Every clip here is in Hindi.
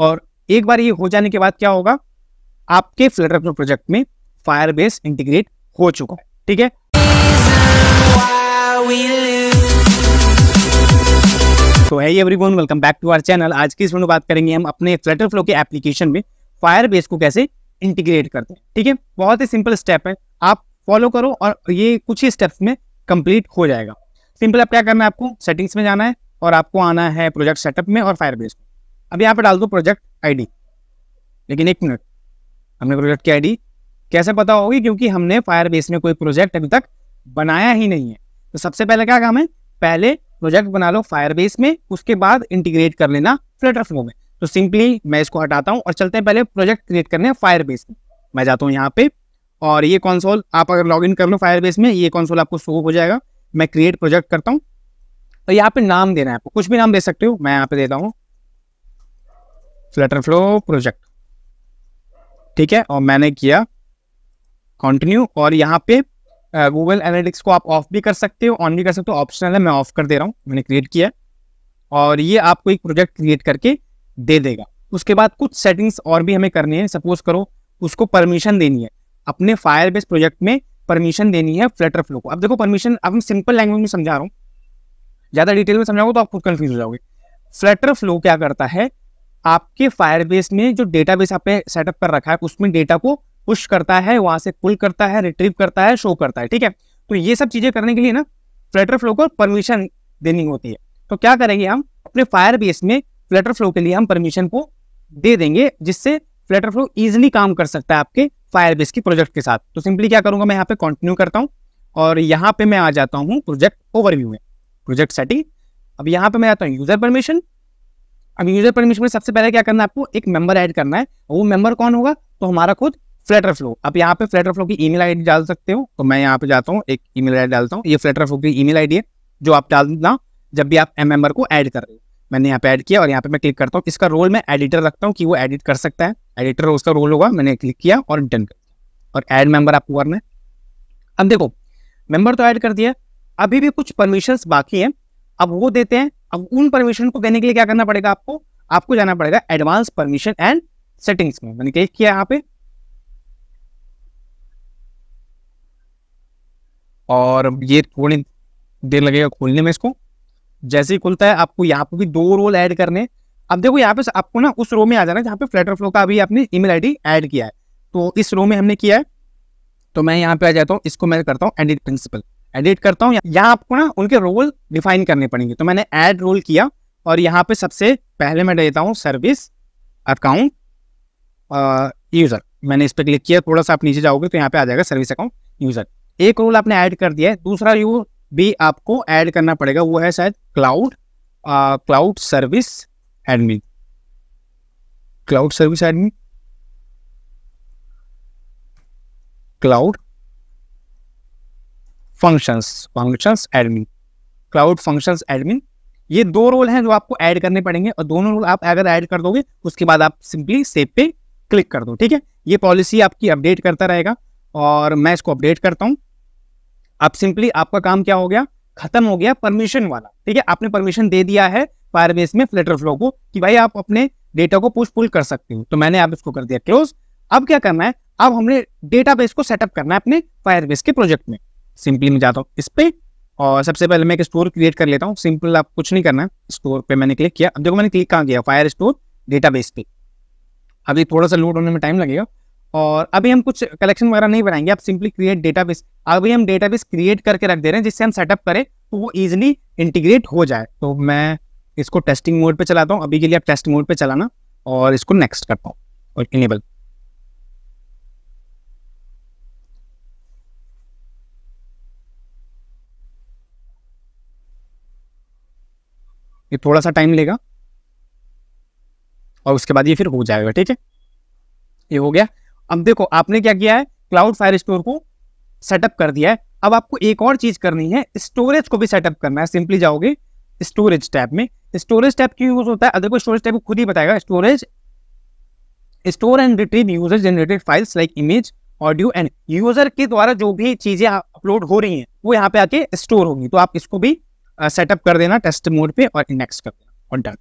और एक बार ये हो जाने के बाद क्या होगा आपके फ्लटर प्रोजेक्ट में फायरबेस इंटीग्रेट हो चुका है ठीक है तो है everyone welcome back to our channel आज की इस वीडियो बात करेंगे हम अपने फ्लटर फ्लो के एप्लीकेशन में फायरबेस को कैसे इंटीग्रेट करते हैं ठीक है बहुत ही सिंपल स्टेप है आप फॉलो करो और ये कुछ ही स्टेप्स में कंप्लीट हो जाएगा सिंपल आप क्या करना है आपको सेटिंग्स में जाना है और आपको आना है प्रोजेक्ट सेटअप में और फायरबेस में अब यहाँ पे डाल दो प्रोजेक्ट आईडी लेकिन एक मिनट हमने प्रोजेक्ट की आईडी कैसे पता होगी क्योंकि हमने फायर बेस में कोई प्रोजेक्ट अभी तक बनाया ही नहीं है तो सबसे पहले क्या काम है पहले प्रोजेक्ट बना लो फायर बेस में उसके बाद इंटीग्रेट कर लेना फ्लटर फ्लो में तो सिंपली मैं इसको हटाता हूँ और चलते हैं पहले प्रोजेक्ट क्रिएट करने फायर बेस में मैं जाता हूँ यहाँ पे और ये कॉन्सोल आप अगर लॉग कर लो फायर बेस में ये कॉन्सोल आपको शो हो जाएगा मैं क्रिएट प्रोजेक्ट करता हूँ तो यहाँ पे नाम देना है आपको कुछ भी नाम दे सकते हो मैं यहाँ पे देता हूँ फ्लटर फ्लो प्रोजेक्ट ठीक है और मैंने किया कंटिन्यू और यहाँ पे गूगल एनालिटिक्स को आप ऑफ भी कर सकते हो ऑन भी कर सकते हो ऑप्शनल है मैं ऑफ कर दे रहा हूँ मैंने क्रिएट किया और ये आपको एक प्रोजेक्ट क्रिएट करके दे देगा उसके बाद कुछ सेटिंग्स और भी हमें करनी है सपोज करो उसको परमिशन देनी है अपने फायर बेस प्रोजेक्ट में परमिशन देनी है फ्लैटर फ्लो को अब देखो परमिशन अब हम सिंपल लैंग्वेज में समझा रहा हूँ ज़्यादा डिटेल में समझाऊंगा तो आप खुद कन्फ्यूज हो जाओगे फ्लैटर फ्लो क्या करता है आपके फायरबेस में जो डेटाबेस आपने सेटअप कर रखा है उसमें डेटा को पुश करता है वहां से पुल करता है रिट्रीव करता है शो करता है ठीक है तो ये सब चीजें करने के लिए ना फ्लेटर फ्लो को परमिशन देनी होती है तो क्या करेंगे हम अपने फायरबेस में फ्लेटर फ्लो के लिए हम परमिशन को दे देंगे जिससे फ्लेटर फ्लो इजिली काम कर सकता है आपके फायरबेस की प्रोजेक्ट के साथ तो सिंपली क्या करूंगा मैं यहाँ पे कंटिन्यू करता हूँ और यहाँ पे मैं आ जाता हूँ प्रोजेक्ट ओवरव्यू में प्रोजेक्ट सेटिंग अब यहाँ पे मैं आता हूँ यूजर परमिशन अब यूजर परमिशन में सबसे पहले क्या करना है आपको एक मेंबर ऐड करना है वो मेंबर कौन होगा तो हमारा खुद फ्लेटर फ्लो आप यहाँ पे फ्लेटर फ्लो की ईमेल आईडी डाल सकते हो तो मैं यहाँ पे जाता हूँ एक ईमेल आईडी डालता हूँ ये फ्लेटर फ्लो की ईमेल आईडी है जो आप डालना जब भी आप मेंबर को ऐड कर रहे हो मैंने यहाँ पे ऐड किया और यहाँ पे मैं क्लिक करता हूँ इसका रोल मैं एडिटर रखता हूँ कि वो एडिट कर सकता है एडिटर उसका रोल होगा मैंने क्लिक किया और डन कर और ऐड मेंबर आपको करना है अब देखो मेंबर तो ऐड कर दिया अभी भी कुछ परमिशंस बाकी हैं अब वो देते हैं अब उन परमिशन को देने के लिए क्या करना पड़ेगा आपको आपको जाना पड़ेगा एडवांस परमिशन एंड सेटिंग्स में मैंने क्लिक किया यहाँ पे और ये थोड़ी देर लगेगा खोलने में इसको जैसे ही खुलता है आपको यहाँ पे भी दो रोल ऐड करने अब देखो यहाँ पे आपको ना उस रो में आ जाना जहाँ पे फ्लैटर फ्लो का अभी आपने ईमेल आईडी ऐड किया है तो इस रो में हमने किया है तो मैं यहाँ पे आ जाता हूँ इसको मैं करता हूँ एडिट प्रिंसिपल एडिट करता हूँ यहाँ आपको ना उनके रोल डिफाइन करने पड़ेंगे तो मैंने ऐड रोल किया और यहाँ पे सबसे पहले मैं देता हूँ सर्विस अकाउंट यूज़र मैंने इस पर क्लिक किया थोड़ा सा आप नीचे जाओगे तो यहाँ पे आ जाएगा सर्विस अकाउंट यूज़र एक रोल आपने ऐड कर दिया है दूसरा रोल भी आपको ऐड करना पड़ेगा वो है शायद cloud cloud service admin cloud service admin cloud functions functions admin cloud functions admin ये दो रोल हैं जो आपको ऐड करने पड़ेंगे और दोनों रोल आप अगर ऐड कर दोगे उसके बाद आप सिंपली सेव पे क्लिक कर दो ठीक है ये पॉलिसी आपकी अपडेट करता रहेगा और मैं इसको अपडेट करता हूँ अब सिंपली आपका काम क्या हो गया खत्म हो गया परमिशन वाला ठीक है आपने परमिशन दे दिया है फायरबेस में फ्लेटर फ्लो को कि भाई आप अपने डेटा को पुश पुल कर सकते हो तो मैंने आप इसको कर दिया क्लोज अब क्या करना है अब हमने डेटाबेस को सेटअप करना है अपने फायरबेस के प्रोजेक्ट में सिंपली मैं जाता हूँ इस पर और सबसे पहले मैं एक स्टोर क्रिएट कर लेता हूँ सिंपल आप कुछ नहीं करना स्टोर पे मैंने क्लिक किया अब देखो मैंने क्लिक कहाँ किया फायर स्टोर बेस पे अभी थोड़ा सा लोड होने में टाइम लगेगा और अभी हम कुछ कलेक्शन वगैरह नहीं बनाएंगे आप सिंपली क्रिएट डेटाबेस अभी हम डेटाबेस क्रिएट करके रख दे रहे हैं जिससे हम सेटअप करें तो वो ईजिली इंटीग्रेट हो जाए तो मैं इसको टेस्टिंग मोड पे चलाता हूँ अभी के लिए आप टेस्टिंग मोड पे चलाना और इसको नेक्स्ट करता हूँ और इनेबल ये थोड़ा सा टाइम लेगा और उसके बाद ये फिर हो जाएगा ठीक है ये हो गया अब देखो आपने क्या किया है क्लाउड फायर स्टोर को सेटअप कर दिया है अब आपको एक और चीज करनी है स्टोरेज को भी सेटअप करना है सिंपली जाओगे स्टोरेज टैब में स्टोरेज टैब क्यों यूज होता है अगर कोई स्टोरेज टैब खुद ही बताएगा storage store and retrieve user generated files like image audio and user के द्वारा जो भी चीजें अपलोड हो रही हैं वो यहाँ पे आके स्टोर होंगी तो आप इसको भी सेटअप कर देना टेस्ट मोड पे और इंडेक्स कर देना और डन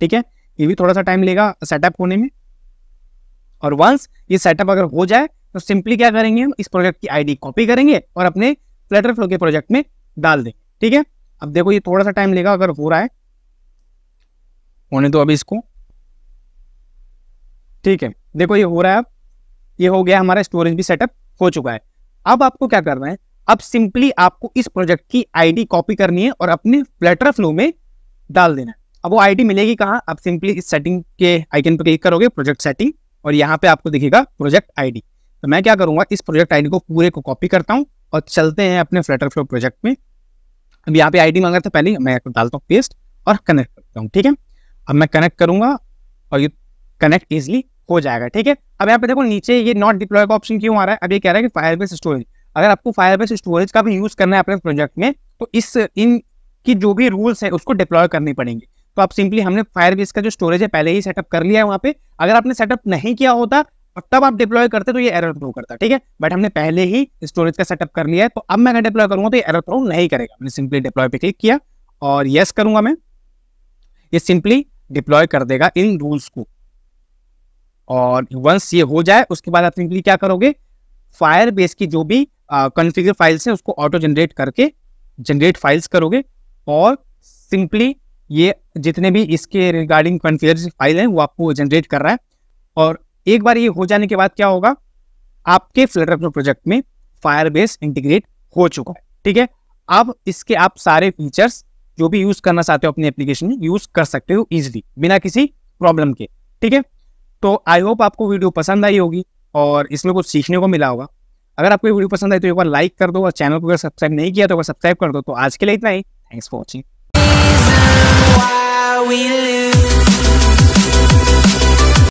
ठीक है ये भी थोड़ा सा टाइम लेगा सेटअप होने में और वंस ये सेटअप अगर हो जाए तो सिंपली क्या करेंगे हम इस प्रोजेक्ट की आईडी कॉपी करेंगे और अपने फ्लैटर फ्लो के प्रोजेक्ट में डाल देंगे ठीक है अब देखो ये थोड़ा सा टाइम लेगा अगर हो रहा है होने दो अभी इसको ठीक है देखो ये हो रहा है अब ये हो गया हमारा स्टोरेज भी सेटअप हो चुका है अब आपको क्या करना है अब सिंपली आपको इस प्रोजेक्ट की आईडी कॉपी करनी है और अपने फ्लैटर फ्लो में डाल देना है अब वो आईडी मिलेगी कहाँ आप सिंपली इस सेटिंग के आइकन पर क्लिक करोगे प्रोजेक्ट सेटिंग और यहाँ पे आपको दिखेगा प्रोजेक्ट आईडी तो मैं क्या करूँगा इस प्रोजेक्ट आईडी को पूरे को कॉपी करता हूँ और चलते हैं अपने फ्लैटर फ्लो प्रोजेक्ट में अब यहाँ पे आई मांग मांगा था पहले मैं डालता हूँ पेस्ट और कनेक्ट करता हूँ ठीक है अब मैं कनेक्ट करूंगा और ये कनेक्ट इजिली हो जाएगा ठीक है अब यहाँ पे देखो नीचे ये नॉट डिप्लॉय का ऑप्शन क्यों आ रहा है अब ये कह रहा है कि फायरबेस स्टोरेज अगर आपको फायरबेस स्टोरेज का भी यूज करना है अपने प्रोजेक्ट में तो इस इन की जो भी रूल्स है उसको डिप्लॉय करनी पड़ेंगे तो आप सिंपली हमने फायरबेस का जो स्टोरेज है पहले ही सेटअप कर लिया है वहाँ पे अगर आपने सेटअप नहीं किया होता और तब आप डिप्लॉय करते तो ये एरर थ्रो करता ठीक है बट हमने पहले ही स्टोरेज का सेटअप कर लिया है तो अब मैं अगर डिप्लॉय करूंगा तो ये एरर थ्रो नहीं करेगा मैंने सिंपली डिप्लॉय पे क्लिक किया और यस करूंगा मैं ये सिंपली डिप्लॉय कर देगा इन रूल्स को और वंस ये हो जाए उसके बाद आप सिंपली क्या करोगे फायर बेस की जो भी कॉन्फ़िगर फाइल्स है उसको ऑटो जनरेट करके जनरेट फाइल्स करोगे और सिंपली ये जितने भी इसके रिगार्डिंग कॉन्फ़िगर फाइल है वो आपको जनरेट कर रहा है और एक बार ये हो जाने के बाद क्या होगा आपके फ्लटर प्रोजेक्ट में फायरबेस इंटीग्रेट हो चुका है ठीक है अब इसके आप सारे फीचर्स जो भी यूज करना चाहते हो अपनी एप्लीकेशन में यूज कर सकते हो ईजिली बिना किसी प्रॉब्लम के ठीक है तो आई होप आपको वीडियो पसंद आई होगी और इसमें कुछ सीखने को मिला होगा अगर आपको वीडियो पसंद आई तो एक बार लाइक कर दो और चैनल को अगर सब्सक्राइब नहीं किया तो अगर सब्सक्राइब कर दो तो आज के लिए इतना ही थैंक्स फॉर वॉचिंग